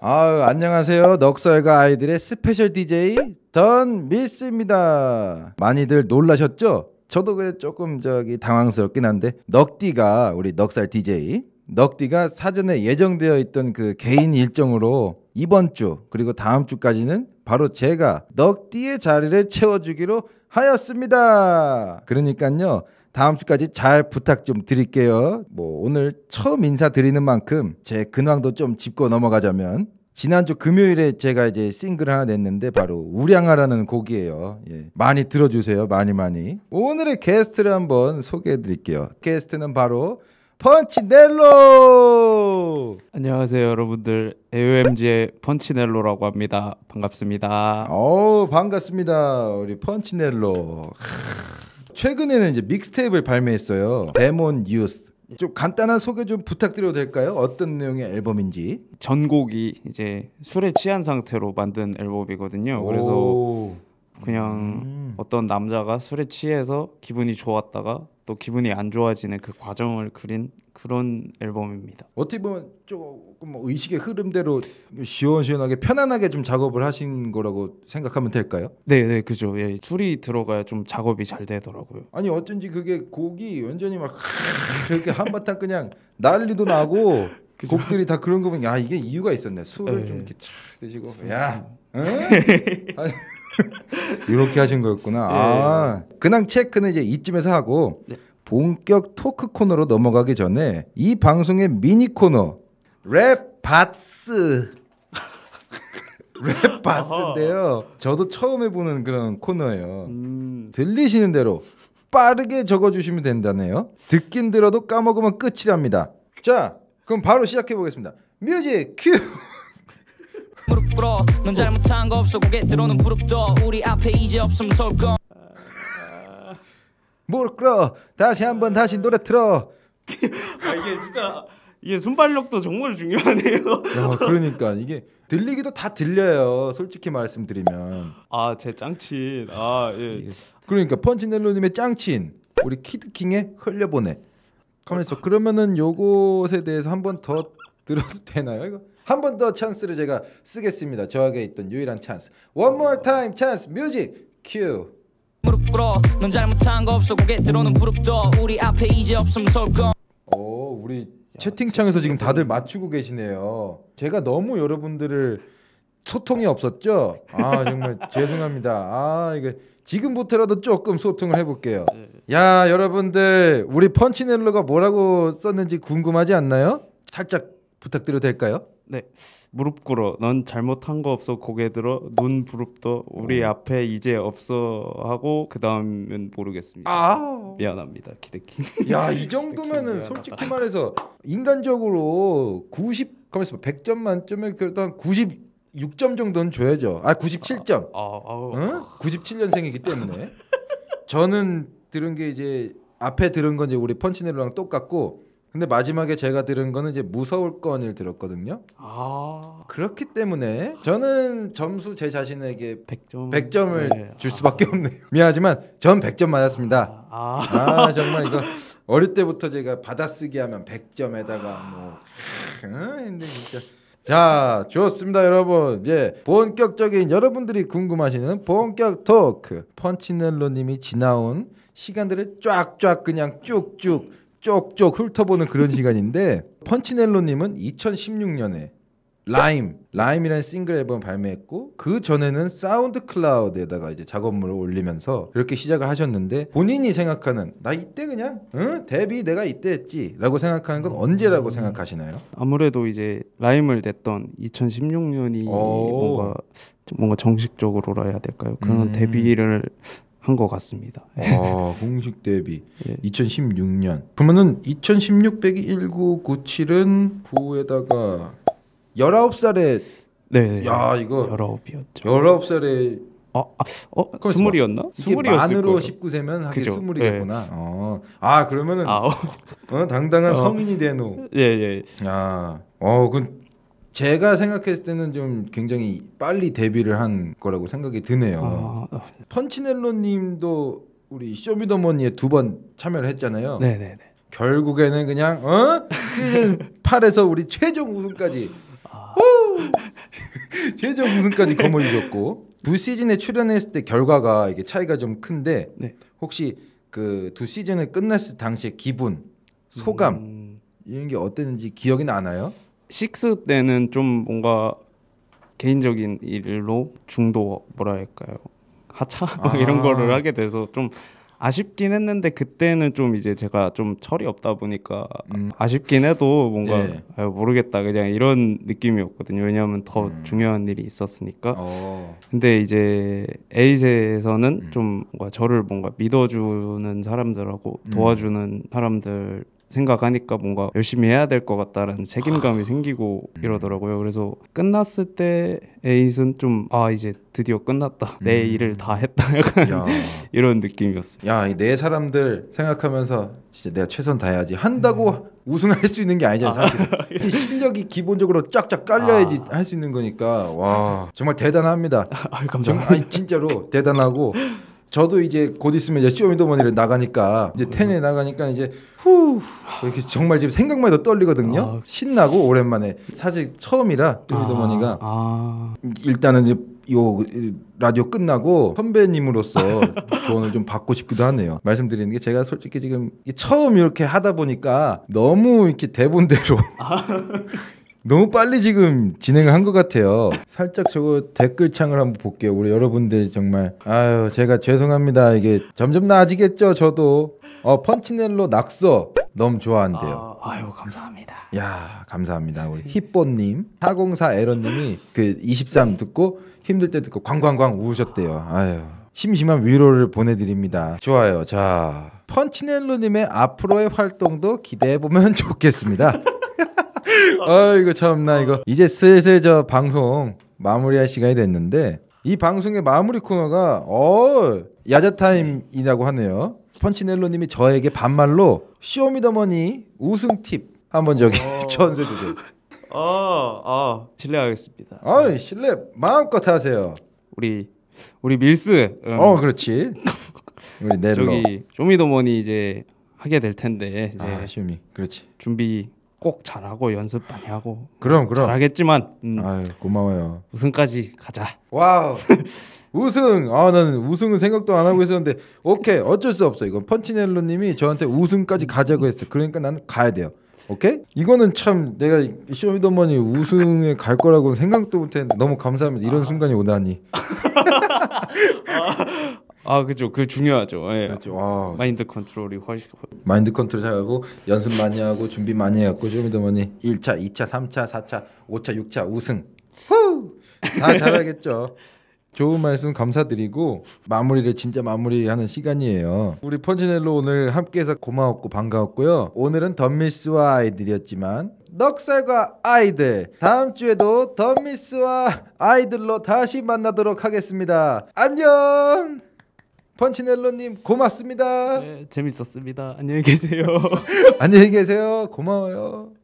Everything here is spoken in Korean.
아유, 안녕하세요. 넉살과 아이들의 스페셜 DJ 던미스입니다 많이들 놀라셨죠? 저도 그 조금 저기 당황스럽긴 한데 넉디가 우리 넉살 DJ 넉디가 사전에 예정되어 있던 그 개인 일정으로 이번 주 그리고 다음 주까지는 바로 제가 넉디의 자리를 채워주기로 하였습니다. 그러니까요. 다음 주까지 잘 부탁 좀 드릴게요. 뭐 오늘 처음 인사드리는 만큼 제 근황도 좀 짚고 넘어가자면 지난주 금요일에 제가 이제 싱글 하나 냈는데 바로 우량아라는 곡이에요. 예. 많이 들어주세요. 많이 많이. 오늘의 게스트를 한번 소개해드릴게요. 게스트는 바로 펀치넬로. 안녕하세요, 여러분들. AOMG의 펀치넬로라고 합니다. 반갑습니다. 어 반갑습니다. 우리 펀치넬로. 하... 최근에는 이제 믹스테이프를 발매했어요. 데몬 뉴스좀 간단한 소개 좀 부탁드려도 될까요? 어떤 내용의 앨범인지. 전곡이 이제 술에 취한 상태로 만든 앨범이거든요. 그래서 오. 그냥 음. 어떤 남자가 술에 취해서 기분이 좋았다가 또 기분이 안 좋아지는 그 과정을 그린 그런 앨범입니다. 어떻게 보면 조금 의식의 흐름대로 시원시원하게 편안하게 좀 작업을 하신 거라고 생각하면 될까요? 네, 네, 그죠. 예, 술이 들어가야 좀 작업이 잘 되더라고요. 아니 어쩐지 그게 곡이 완전히 막 이렇게 한바탕 그냥 난리도 나고 그죠? 곡들이 다 그런 거 보면 야 이게 이유가 있었네 술을 네. 좀 이렇게 착 드시고 야 이렇게 하신 거였구나 네. 아 근황 체크는 이제 이쯤에서 하고 네. 본격 토크 코너로 넘어가기 전에 이 방송의 미니 코너 랩 바스 랩 바스인데요 저도 처음 해보는 그런 코너예요 음. 들리시는 대로 빠르게 적어주시면 된다네요 듣긴 들어도 까먹으면 끝이랍니다 자 그럼 바로 시작해 보겠습니다. 뮤직 큐. 무릎 꿇어 넌 잘못한 거 없어 고개 들어는 부릅도 우리 앞에 이제 없으면 서거 무릎 꿇어 다시 한번 다시 노래 틀어 아, 이게 진짜 이게 순발력도 정말 중요하네요. 야, 어, 그러니까 이게 들리기도 다 들려요. 솔직히 말씀드리면. 아, 제 짱친. 아, 예. 예. 그러니까 펀치넬로님의 짱친, 우리 키드킹의 흘려보내. 가만있어. 그렇죠. 그러면은 요것에 대해서 한 번 더 들어도 되나요? 이거 한 번 더 찬스를 제가 쓰겠습니다. 저에게 있던 유일한 찬스. One 타임 찬스 뮤직 큐. 무릎 꿇어. 넌 잘못한 거 없어. 고개 들어는 부릅도 우리 앞에 이제 없음 설건 오, 우리 채팅창에서 지금 다들 맞추고 계시네요. 제가 너무 여러분들을 소통이 없었죠. 아 정말 죄송합니다. 아 이거 지금부터라도 조금 소통을 해볼게요. 네. 야 여러분들 우리 펀치넬러가 뭐라고 썼는지 궁금하지 않나요? 살짝 부탁드려도 될까요? 네 무릎 꿇어 넌 잘못한 거 없어 고개 들어 눈 부릅떠 우리 어. 앞에 이제 없어 하고 그 다음은 모르겠습니다 아. 미안합니다 기대키 야이 정도면은 솔직히 말해서 인간적으로 90 가만있어 100점 만점에 그래도 한90 6점 정도는 줘야죠. 아 97점. 아 아, 아, 아, 응? 97년생이기 때문에 저는 들은 게 이제 앞에 들은 건 이제 우리 펀치네로랑 똑같고 근데 마지막에 제가 들은 거는 이제 무서울 건을 들었거든요. 아 그렇기 때문에 저는 점수 제 자신에게 100점, 100점을 네. 줄 수밖에 아... 없네요. 미안하지만 전 100점 맞았습니다. 아, 아... 아 정말 이거 어릴 때부터 제가 받아쓰기 하면 100점에다가 뭐 근데 진짜 자, 좋습니다, 여러분. 이제 본격적인 여러분들이 궁금하시는 본격 토크. 펀치넬로님이 지나온 시간들을 쫙쫙 그냥 쭉쭉 쪽쪽 훑어보는 그런 시간인데 펀치넬로님은 2016년에 라임, 라임이라는 싱글 앨범 발매했고 그 전에는 사운드 클라우드에다가 이제 작업물을 올리면서 이렇게 시작을 하셨는데 본인이 생각하는 나 이때 그냥 응? 데뷔 내가 이때 했지라고 생각하는 건 언제라고 음. 생각하시나요? 아무래도 이제 라임을 냈던 2016년이 뭔가 뭔가 정식적으로라 해야 될까요? 그런 음. 데뷔를 한 것 같습니다. 아, 예. 공식 데뷔 예. 2016년. 그러면은 2016 빼기 1997은 9에다가 열아홉 살에 네, 네. 야 이거 열아홉이었죠. 열아 살에 어, 아, 아, 어, 스물이었나? 스물이었을 만으로 19세면 하긴 스물이 됐구나. 네. 어. 아 그러면은 아, 어. 어, 당당한 어. 성인이 된 후. 예 예. 야, 어, 그 제가 생각했을 때는 좀 굉장히 빨리 데뷔를 한 거라고 생각이 드네요. 아, 어. 펀치넬로님도 우리 쇼미더머니에 두 번 참여를 했잖아요. 네네네. 네, 결국에는 그냥 어 시즌 8에서 우리 최종 우승까지 아. 최저 우승까지 거머쥐셨고 두 시즌에 출연했을 때 결과가 이게 차이가 좀 큰데 네. 혹시 그 두 시즌을 끝났을 당시의 기분, 소감 음... 이런 게 어땠는지 기억이 나나요? 식스 때는 좀 뭔가 개인적인 일로 중도 뭐라 할까요? 하차 아~ 이런 거를 하게 돼서 좀 아쉽긴 했는데 그때는 좀 이제 제가 좀 철이 없다 보니까 음. 아쉽긴 해도 뭔가 예. 아유, 모르겠다 그냥 이런 느낌이었거든요. 왜냐하면 더 음. 중요한 일이 있었으니까. 어. 근데 이제 에이세에서는 음. 좀 뭔가 저를 뭔가 믿어주는 사람들하고 음. 도와주는 사람들 생각하니까 뭔가 열심히 해야 될 것 같다라는 책임감이 아. 생기고 음. 이러더라고요. 그래서 끝났을 때 에잇은 좀 아 이제 드디어 끝났다 내 음. 일을 다 했다 약간 야. 이런 느낌이었어요. 야내 네 사람들 생각하면서 진짜 내가 최선 다해야지 한다고 음. 우승할 수 있는 게 아니잖아 아. 사실 아. 실력이 기본적으로 쫙쫙 깔려야지 아. 할수 있는 거니까 와 정말 대단합니다. 아, 감사합니다. 정말, 아니, 진짜로 대단하고 저도 이제 곧 있으면 이제 쇼미더머니를 나가니까 이제 음. 텐에 나가니까 이제 후 이렇게 정말 지금 생각만 해도 떨리거든요. 아. 신나고 오랜만에 사실 처음이라 쇼미더머니가 아, 아. 일단은 이제 요 라디오 끝나고 선배님으로서 조언을 좀 받고 싶기도 하네요. 말씀드리는 게 제가 솔직히 지금 처음 이렇게 하다 보니까 너무 이렇게 대본대로 아. 너무 빨리 지금 진행을 한 것 같아요. 살짝 저거 댓글창을 한번 볼게요. 우리 여러분들 정말 아유 제가 죄송합니다. 이게 점점 나아지겠죠. 저도 어 펀치넬로 낙서 너무 좋아한대요. 아, 유 감사합니다. 야 감사합니다. 우리 힙보님 404 에런님이 그 23 듣고 힘들 때 듣고 광광광 우셨대요. 아유 심심한 위로를 보내드립니다. 좋아요. 자 펀치넬로님의 앞으로의 활동도 기대해 보면 좋겠습니다. 아 이거 참 나 이거 이제 슬슬 저 방송 마무리할 시간이 됐는데 이 방송의 마무리 코너가 어 야자타임이라고 하네요. 펀치넬로님이 저에게 반말로 쇼미더머니 우승 팁 한번 저기 어. 전세 주세요. 아, 아 실례하겠습니다. 아, 실례 마음껏 하세요. 우리 우리 밀스. 응. 음. 어, 그렇지. 우리 넬로. 저기 쇼미더머니 이제 하게 될 텐데 이제 아, 쇼미. 그렇지. 준비 꼭 잘하고 연습 많이 하고 그럼 그럼 잘하겠지만 음, 아유, 고마워요 우승까지 가자 와우 우승 아 나는 우승은 생각도 안 하고 있었는데 오케이 어쩔 수 없어 이건 펀치넬로님이 저한테 우승까지 가자고 했어 그러니까 나는 가야 돼요 오케이 이거는 참 내가 쇼미더머니 우승에 갈 거라고 생각도 못했는데 너무 감사합니다 이런 아. 순간이 오다니 아. 아 그죠 그 중요하죠 예. 그렇죠. 마인드 컨트롤이 훨씬 마인드 컨트롤 잘하고 연습 많이 하고 준비 많이 해갖고 좀미더머니 1차 2차 3차 4차 5차 6차 우승 후! 다 잘하겠죠 좋은 말씀 감사드리고 마무리를 진짜 마무리하는 시간이에요. 우리 펀치넬로 오늘 함께해서 고마웠고 반가웠고요. 오늘은 덤미스와 아이들이었지만 넉살과 아이들 다음 주에도 덤미스와 아이들로 다시 만나도록 하겠습니다. 안녕. 펀치넬로님 고맙습니다. 네, 재밌었습니다. 안녕히 계세요. 안녕히 계세요. 고마워요.